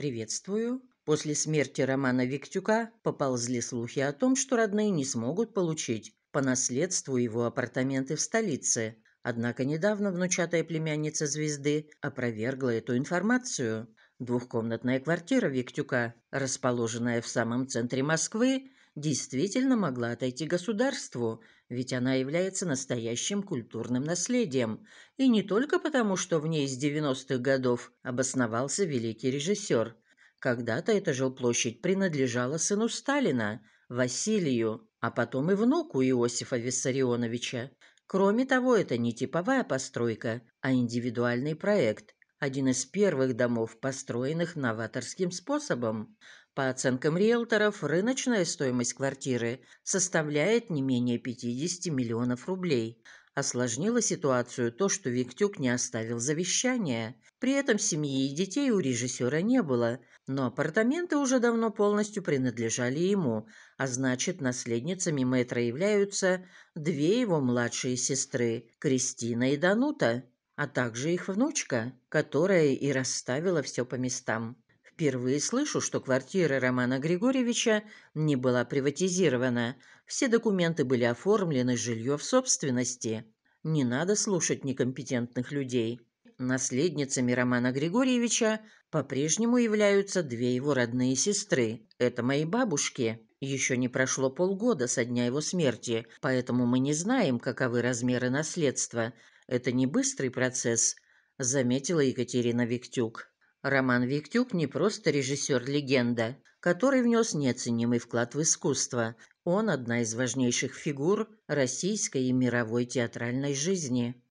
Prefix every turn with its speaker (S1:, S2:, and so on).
S1: «Приветствую». После смерти Романа Виктюка поползли слухи о том, что родные не смогут получить по наследству его апартаменты в столице. Однако недавно внучатая племянница звезды опровергла эту информацию. Двухкомнатная квартира Виктюка, расположенная в самом центре Москвы, действительно могла отойти государству, ведь она является настоящим культурным наследием, и не только потому, что в ней с 90-х годов обосновался великий режиссер. Когда-то эта жилплощадь принадлежала сыну Сталина, Василию, а потом и внуку Иосифа Виссарионовича. Кроме того, это не типовая постройка, а индивидуальный проект – один из первых домов, построенных новаторским способом. По оценкам риэлторов, рыночная стоимость квартиры составляет не менее 50 миллионов рублей. Осложнило ситуацию то, что Виктюк не оставил завещания. При этом семьи и детей у режиссера не было, но апартаменты уже давно полностью принадлежали ему, а значит, наследницами мэтра являются две его младшие сестры – Кристина и Данута а также их внучка, которая и расставила все по местам. Впервые слышу, что квартира Романа Григорьевича не была приватизирована. Все документы были оформлены, жилье в собственности. Не надо слушать некомпетентных людей. Наследницами Романа Григорьевича по-прежнему являются две его родные сестры. Это мои бабушки. Еще не прошло полгода со дня его смерти, поэтому мы не знаем, каковы размеры наследства, это не быстрый процесс, заметила Екатерина Виктюк. Роман Виктюк не просто режиссер-легенда, который внес неоценимый вклад в искусство. Он одна из важнейших фигур российской и мировой театральной жизни.